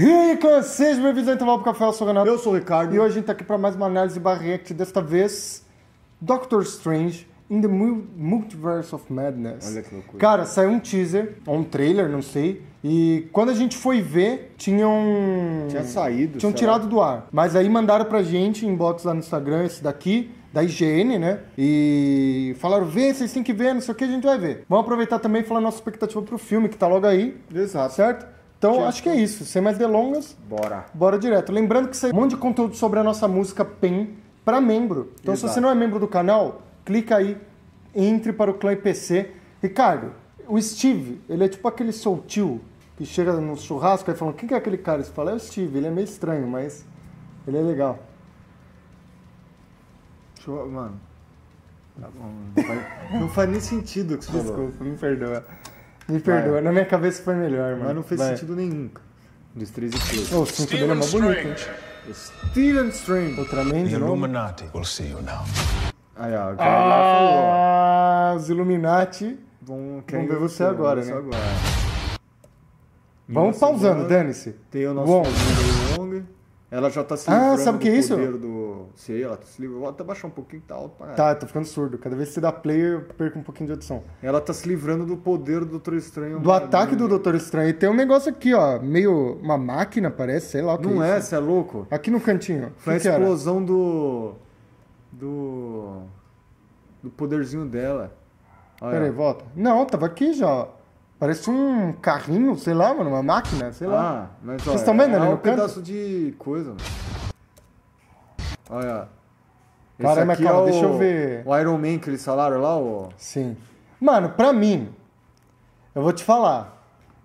E aí, seja bem-vindos ao Intervalo Café, eu sou o Renato. Eu sou o Ricardo. E hoje a gente tá aqui para mais uma análise de react, desta vez Doctor Strange in the Multiverse of Madness. Olha que loucura. Cara, saiu um teaser, ou um trailer, não sei. E quando a gente foi ver, tinham. Tinha saído. Tinham tirado do ar. Mas aí mandaram pra gente, em inbox lá no Instagram, esse daqui. Da IGN, né? E falaram: vê, vocês têm que ver, não sei o que, a gente vai ver. Vamos aproveitar também e falar nossa expectativa pro filme, que tá logo aí. Exato. Certo? Então acho que é isso. Sem mais delongas. Bora. Bora direto. Lembrando que tem um monte de conteúdo sobre a nossa música PEN para membro. Então Exato. se você não é membro do canal, clica aí, entre para o clã IPC. Ricardo, o Steve, ele é tipo aquele soltil que chega no churrasco e fala: quem que é aquele cara? Você fala: é o Steve. Ele é meio estranho, mas ele é legal. Mano. Tá bom, não faz, não faz nem sentido o que você falou. Desculpa, me perdoa. Me perdoa, Vai. na minha cabeça foi melhor, mano. Mas não fez Vai. sentido nenhum, cara. Dos 13 clubes. Oh, o 5 dele é mó bonito, hein? Steven Strange. Outra de novo. Illuminati We'll see you now. Aí, ó. Ah, os Illuminati vão, ver você agora, né? Agora. Vamos pausando, dane-se. Tem o nosso Wong. Ela já tá se ah, livrando ah, sabe do que do é isso? do... Sei, ela tá se livrando. Vou até baixar um pouquinho que tá alto pra Tá, tô ficando surdo. Cada vez que você dá play, eu perco um pouquinho de audição. Ela tá se livrando do poder do Doutor Estranho. Do né, ataque né, do né. Doutor Estranho. E tem um negócio aqui, ó. Meio uma máquina, parece. Sei lá o que Não é, é você é louco? Aqui no cantinho. Foi a explosão do... Do... Do poderzinho dela. Olha. aí, volta. Não, tava aqui já, ó. Parece um carrinho, sei lá, mano, uma máquina, sei lá. Ah, mas Vocês estão vendo né? é um canto? pedaço de coisa, mano. Olha. Esse Caramba, aqui cara, é o, deixa eu ver. O Iron Man que eles falaram lá, ó. Sim. Mano, pra mim, eu vou te falar.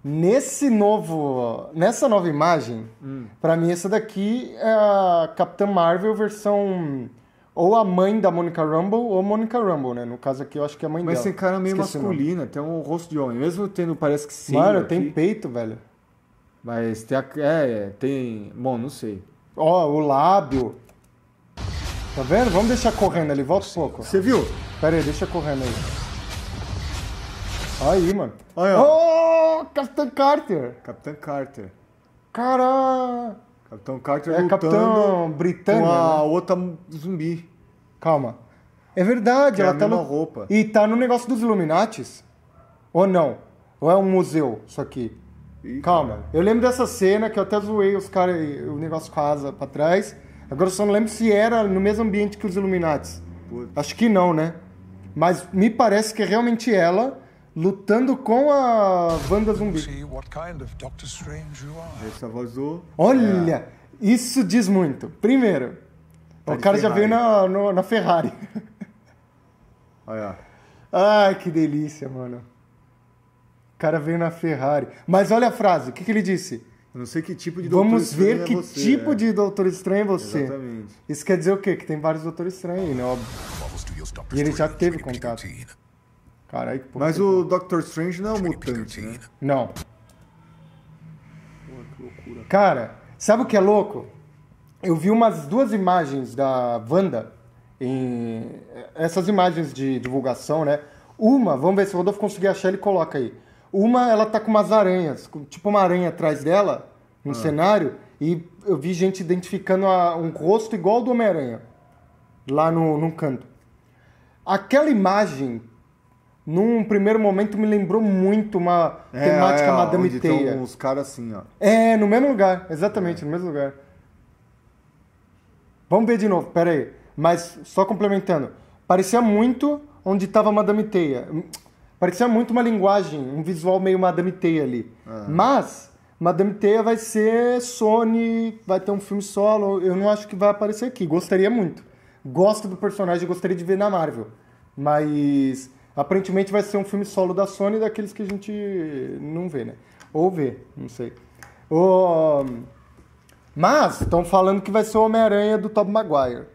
Nesse novo. Nessa nova imagem, hum. pra mim essa daqui é a Capitã Marvel versão ou a mãe da Monica Rumble ou Monica Rumble, né? No caso aqui, eu acho que é a mãe Mas dela. Mas esse cara é meio Esqueci masculino, tem um rosto de homem. Mesmo tendo, parece que sim. Mano, né, tem peito, velho. Mas tem a, É, tem. Bom, não sei. Ó, oh, o lábio. Tá vendo? Vamos deixar correndo ali, volta um pouco. Você viu? Pera aí, deixa correndo aí. Aí, mano. Aí, ó. Oh, Capitão Carter! Capitão Carter. Cara! Capitão Carter é lutando Capitão Britânia, com a né? outra zumbi. Calma. É verdade, é ela a tá mesma no... roupa. E tá no negócio dos Illuminates Ou não? Ou é um museu isso aqui? Ih, Calma. Cara. Eu lembro dessa cena que eu até zoei os caras, o negócio com a asa pra trás. Agora eu só não lembro se era no mesmo ambiente que os Illuminates. Acho que não, né? Mas me parece que é realmente ela lutando com a banda Zumbi. Essa vazou. Olha, é. isso diz muito. Primeiro, Tá o cara Ferrari. já veio na, no, na Ferrari. Olha. Ai, que delícia, mano. O cara veio na Ferrari. Mas olha a frase, o que, que ele disse? Eu não sei que tipo de doutor Vamos ver é que você, tipo é. de doutor estranho é você. Exatamente. Isso quer dizer o quê? Que tem vários doutores estranhos aí, né? Óbvio. E ele já teve contato. Carai, que Mas o Doctor Strange não é um mutante, né? Não. Pô, que loucura. Cara, sabe o que é louco? eu vi umas duas imagens da Wanda, em... essas imagens de divulgação, né? Uma, vamos ver se o Rodolfo conseguir achar, ele coloca aí. Uma, ela tá com umas aranhas, tipo uma aranha atrás dela, no ah. cenário, e eu vi gente identificando a, um rosto igual ao do Homem-Aranha, lá no, num canto. Aquela imagem, num primeiro momento, me lembrou muito uma é, temática é, Madame onde Teia. os caras assim, ó. É, no mesmo lugar, exatamente, é. no mesmo lugar. Vamos ver de novo, Peraí, Mas só complementando. Parecia muito onde estava Madame Teia. Hum, parecia muito uma linguagem, um visual meio Madame Teia ali. Ah. Mas Madame Teia vai ser Sony, vai ter um filme solo. Eu não acho que vai aparecer aqui. Gostaria muito. Gosto do personagem, gostaria de ver na Marvel. Mas aparentemente vai ser um filme solo da Sony, daqueles que a gente não vê, né? Ou vê, não sei. O... Mas estão falando que vai ser o Homem-Aranha do Tobey Maguire, Duvido.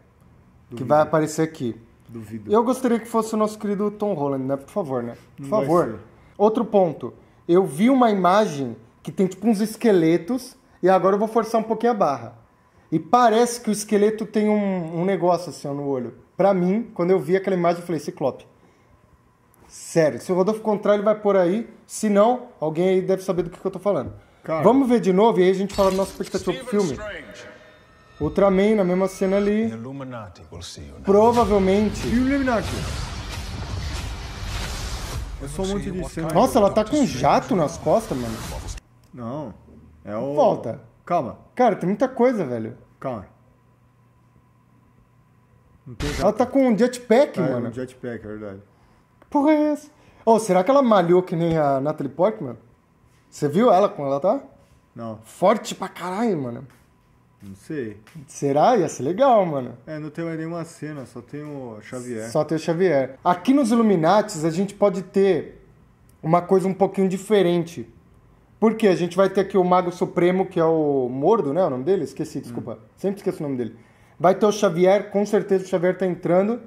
que vai aparecer aqui. Duvido. Eu gostaria que fosse o nosso querido Tom Holland, né? Por favor, né? Por Não favor. Outro ponto. Eu vi uma imagem que tem tipo uns esqueletos e agora eu vou forçar um pouquinho a barra. E parece que o esqueleto tem um, um negócio assim ó, no olho. Pra mim, quando eu vi aquela imagem, eu falei, Ciclope. Sério, se o Rodolfo Contrário vai por aí, se não, alguém aí deve saber do que, que eu tô falando. Cara, Vamos ver de novo e aí a gente fala da nossa expectativa pro filme. Strange. Ultraman na mesma cena ali. Provavelmente. Illuminati? um monte de cena. Nossa, ela tá com um jato nas costas, mano. Não. É o. Volta. Calma. Cara, tem muita coisa, velho. Calma. Ela tá com um jetpack, mano. Tá, é um jetpack, é verdade. porra é essa? Ou oh, será que ela malhou que nem a Natalie Portman? Você viu ela como ela tá? Não. Forte pra caralho, mano. Não sei. Será? Ia ser legal, mano. É, não tem mais nenhuma cena, só tem o Xavier. Só tem o Xavier. Aqui nos Illuminates a gente pode ter uma coisa um pouquinho diferente. Porque a gente vai ter aqui o Mago Supremo, que é o Mordo, né? O nome dele? Esqueci, hum. desculpa. Hum. Sempre esqueço o nome dele. Vai ter o Xavier, com certeza o Xavier tá entrando.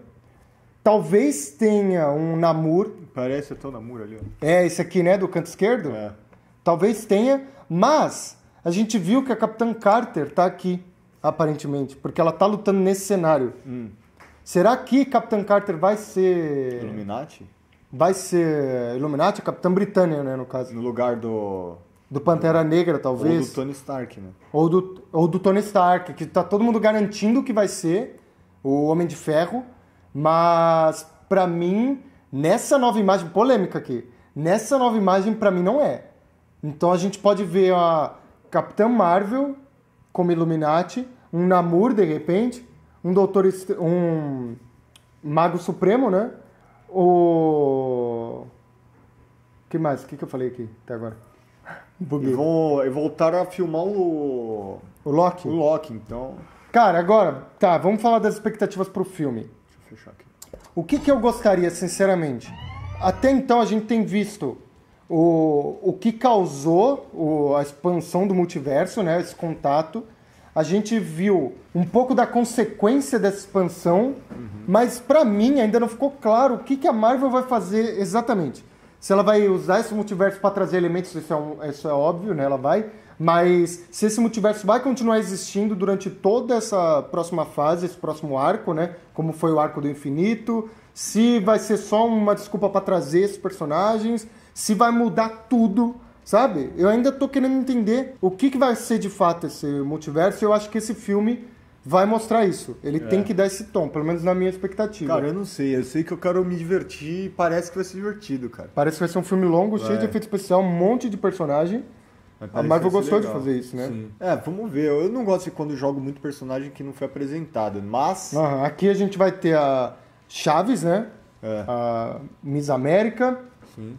Talvez tenha um Namur. Parece até o Namur ali, ó. É, esse aqui, né? Do canto esquerdo? É. Talvez tenha, mas a gente viu que a Capitã Carter está aqui, aparentemente, porque ela está lutando nesse cenário. Hum. Será que Capitã Carter vai ser. Illuminati? Vai ser Illuminati, a Capitã Britânia, né, no caso. No lugar do. Do Pantera Negra, talvez. Ou do Tony Stark, né? Ou do, ou do Tony Stark, que tá todo mundo garantindo que vai ser o Homem de Ferro, mas para mim, nessa nova imagem, polêmica aqui, nessa nova imagem, para mim não é. Então a gente pode ver a Capitã Marvel como Illuminati, um Namor de repente, um Doutor Est... um Mago Supremo, né? O que mais? O que, que eu falei aqui até agora? E, vou, e voltaram a filmar o. O Loki? O Loki, então. Cara, agora, tá, vamos falar das expectativas pro filme. Deixa eu fechar aqui. O que, que eu gostaria, sinceramente? Até então a gente tem visto o, o que causou o, a expansão do multiverso, né, esse contato. A gente viu um pouco da consequência dessa expansão, uhum. mas para mim ainda não ficou claro o que, que a Marvel vai fazer exatamente. Se ela vai usar esse multiverso para trazer elementos, isso é, um, isso é óbvio, né? Ela vai. Mas se esse multiverso vai continuar existindo durante toda essa próxima fase, esse próximo arco, né? Como foi o arco do infinito, se vai ser só uma desculpa para trazer esses personagens, se vai mudar tudo, sabe? Eu ainda tô querendo entender o que, que vai ser de fato esse multiverso. Eu acho que esse filme vai mostrar isso. Ele é. tem que dar esse tom, pelo menos na minha expectativa. Cara, eu não sei. Eu sei que eu quero me divertir e parece que vai ser divertido, cara. Parece que vai ser um filme longo, vai. cheio de é. efeito especial, um monte de personagem. A Marvel gostou legal. de fazer isso, né? Sim. É, vamos ver. Eu não gosto de quando jogo muito personagem que não foi apresentado, mas... Uhum. Aqui a gente vai ter a Chaves, né? É. A Miss América. Sim.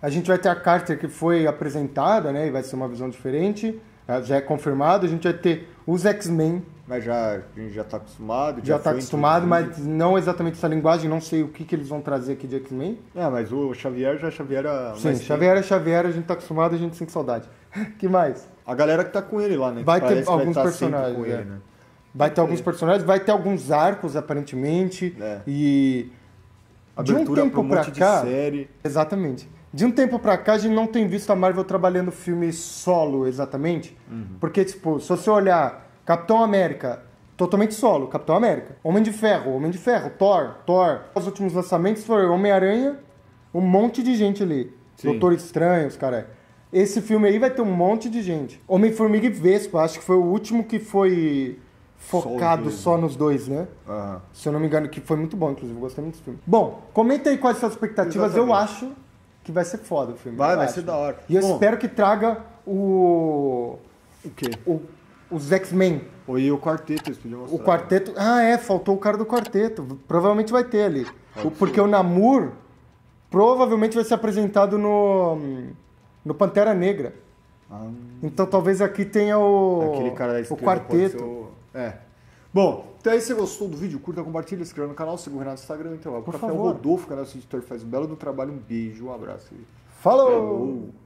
A gente vai ter a Carter que foi apresentada, né? E vai ser uma visão diferente. Já é confirmado. A gente vai ter os X-Men. Mas já, a gente já está acostumado. Já, já está acostumado, mas não exatamente essa linguagem. Não sei o que, que eles vão trazer aqui de X-Men. É, mas o Xavier já é Xavier Sim, Xavier é Xavier. A gente está acostumado, a gente sente saudade. que mais? A galera que está com ele lá, né? Vai ter alguns tá personagens, com ele, é. né? Vai ter alguns personagens, vai ter alguns arcos, aparentemente. É. E. Abertura de um tempo pra, um pra cá. série. Exatamente. De um tempo pra cá, a gente não tem visto a Marvel trabalhando filme solo, exatamente. Uhum. Porque, tipo, se você olhar Capitão América, totalmente solo, Capitão América. Homem de Ferro, Homem de Ferro, Thor, Thor. Os últimos lançamentos foram Homem-Aranha, um monte de gente ali. Sim. Doutor Estranho, os caras. Esse filme aí vai ter um monte de gente. Homem-Formiga e Vespa, acho que foi o último que foi focado só, só nos dois, né? Se eu não me engano, que foi muito bom, inclusive, eu gostei muito do filme. Bom, comenta aí quais são as expectativas. Exatamente. Eu acho que vai ser foda o filme. Vai, vai acho. ser da hora. E eu bom, espero que traga o. O quê? O, os X-Men. E o quarteto, eles podiam mostrar. O quarteto. Né? Ah, é, faltou o cara do quarteto. Provavelmente vai ter ali. Porque o Namur provavelmente vai ser apresentado no. Hum, no Pantera Negra. Ah. Então talvez aqui tenha o. Aquele cara da esquerda o quarteto. É. Bom, então aí se você gostou do vídeo, curta, compartilha, inscreva no canal, siga o Renato no Instagram, então lá. Por café favor. Rodolfo, canal é editor, faz um belo do trabalho. Um beijo, um abraço. Falou! Falou.